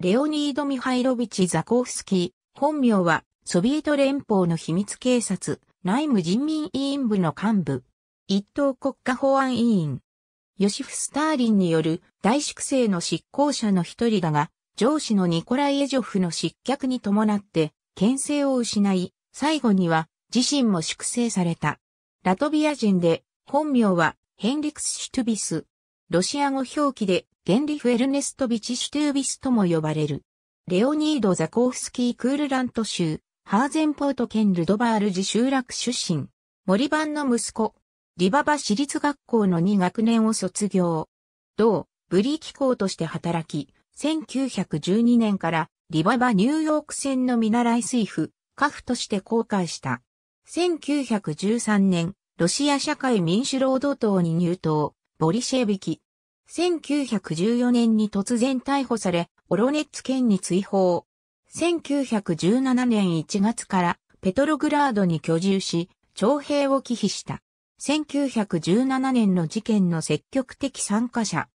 レオニード・ミハイロビチ・ザコフスキー、本名は、ソビエト連邦の秘密警察、内務人民委員部の幹部、一等国家保安委員、ヨシフ・スターリンによる大粛清の執行者の一人だが、上司のニコライ・エジョフの失脚に伴って、牽制を失い、最後には自身も粛清された。ラトビア人で、本名はヘンリクス・シュトゥビス、ロシア語表記で、ゲンリフ・エルネストビチ・シュトゥービスとも呼ばれる。レオニード・ザコーフスキー・クールラント州、ハーゼンポート県ルドバール自集落出身。森番の息子、リババ市立学校の2学年を卒業。同、ブリー機構として働き、1912年からリババニューヨーク線の見習い水夫、家父として公開した。1913年、ロシア社会民主労働党に入党。ボリシェビキ。1914年に突然逮捕され、オロネッツ県に追放。1917年1月からペトログラードに居住し、徴兵を忌避した。1917年の事件の積極的参加者。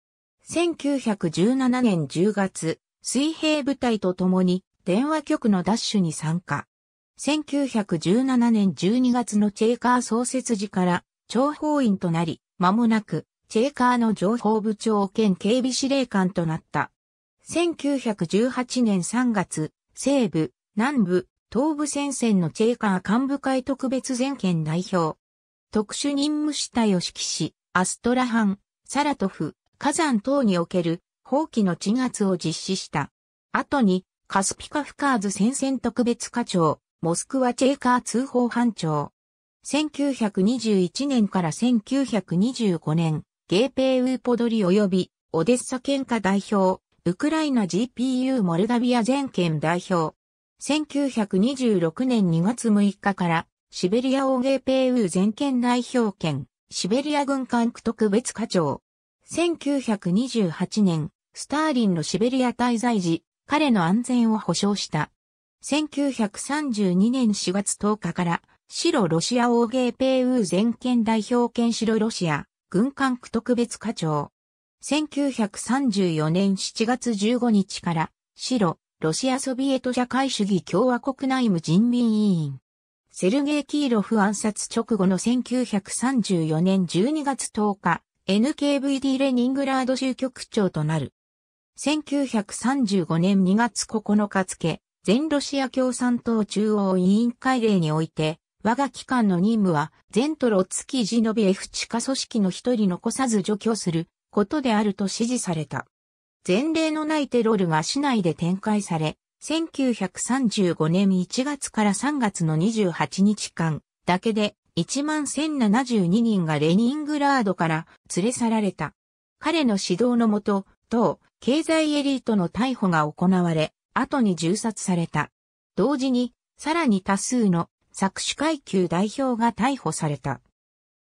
1917年10月、水兵部隊と共に電話局のダッシュに参加。1917年12月のチェーカー創設時から諜報員となり、間もなくチェーカーの情報部長兼警備司令官となった。1918年3月、西部、南部、東部戦線のチェーカー幹部会特別全権代表。特殊任務主体を指揮し、アストラハン、サラトフ、火山等における放棄の鎮圧を実施した。後に、カスピカフカーズ戦線特別課長、モスクワチェーカー通報班長。1921年から1925年、ゲーペーウーポドリ及び、オデッサ県下代表、ウクライナ GPU モルダビア全県代表。1926年2月6日から、シベリア王ゲーペーウー全県代表権、シベリア軍管区特別課長。1928年、スターリンのシベリア滞在時、彼の安全を保障した。1932年4月10日から、白ロシア王ゲーペーウー全権代表権白ロシア軍艦区特別課長。1934年7月15日から、白、ロシアソビエト社会主義共和国内務人民委員。セルゲイ・キーロフ暗殺直後の1934年12月10日、NKVD レニングラード州局長となる。1935年2月9日付、全ロシア共産党中央委員会令において、我が機関の任務は、全トロツキジノビエフ地下組織の一人残さず除去することであると指示された。前例のないテロルが市内で展開され、1935年1月から3月の28日間だけで11,072人がレニングラードから連れ去られた。彼の指導のもと、党、経済エリートの逮捕が行われ、後に銃殺された。同時に、さらに多数の作詞階級代表が逮捕された。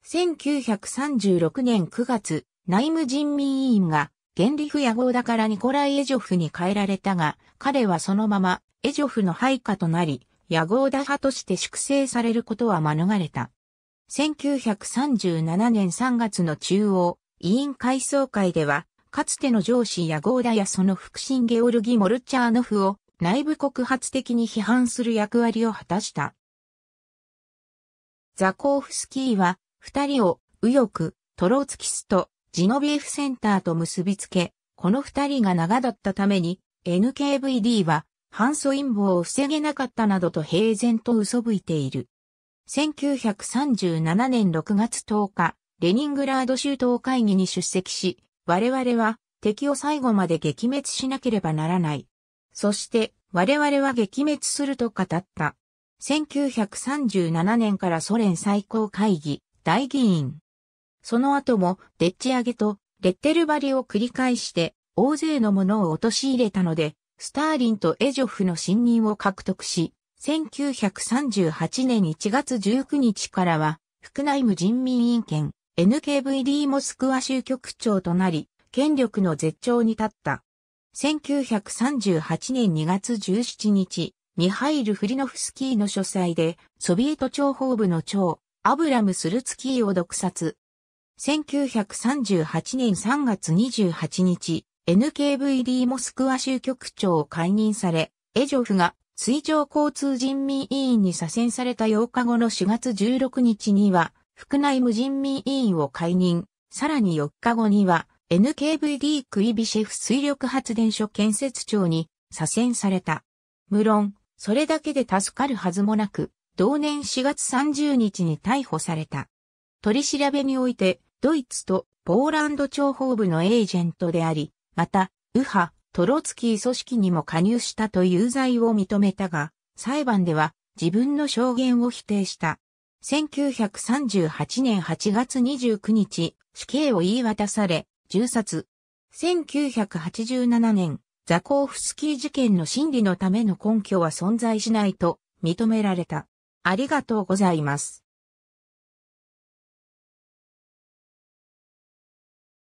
1936年9月、内務人民委員が、原理不野合だからニコライ・エジョフに変えられたが、彼はそのまま、エジョフの配下となり、野合打派として粛清されることは免れた。1937年3月の中央委員会総会では、かつての上司ヤゴーダやその腹心ゲオルギ・モルチャーノフを内部告発的に批判する役割を果たした。ザコーフスキーは、二人を、右翼、トロツキスと、ジノビエフセンターと結びつけ、この二人が長だったために、NKVD は、反素陰謀を防げなかったなどと平然と嘘吹いている。1937年6月10日、レニングラード州党会議に出席し、我々は敵を最後まで撃滅しなければならない。そして、我々は撃滅すると語った。1937年からソ連最高会議、大議員。その後も、でっち上げと、レッテル張りを繰り返して、大勢の落とを陥れたので、スターリンとエジョフの信任を獲得し、1938年1月19日からは、副内務人民委員権、NKVD モスクワ州局長となり、権力の絶頂に立った。1938年2月17日、ミハイル・フリノフスキーの書斎で、ソビエト諜報部の長、アブラム・スルツキーを毒殺。1938年3月28日、NKVD モスクワ州局長を解任され、エジョフが水上交通人民委員に左遷された8日後の4月16日には、副内務人民委員を解任、さらに4日後には、NKVD クイビシェフ水力発電所建設庁に左遷された。無論、それだけで助かるはずもなく、同年4月30日に逮捕された。取り調べにおいて、ドイツとポーランド諜報部のエージェントであり、また、右派、トロツキー組織にも加入したと有罪を認めたが、裁判では自分の証言を否定した。1938年8月29日、死刑を言い渡され、銃殺。1987年、ザコーフスキー事件の真理のための根拠は存在しないと認められた。ありがとうございます。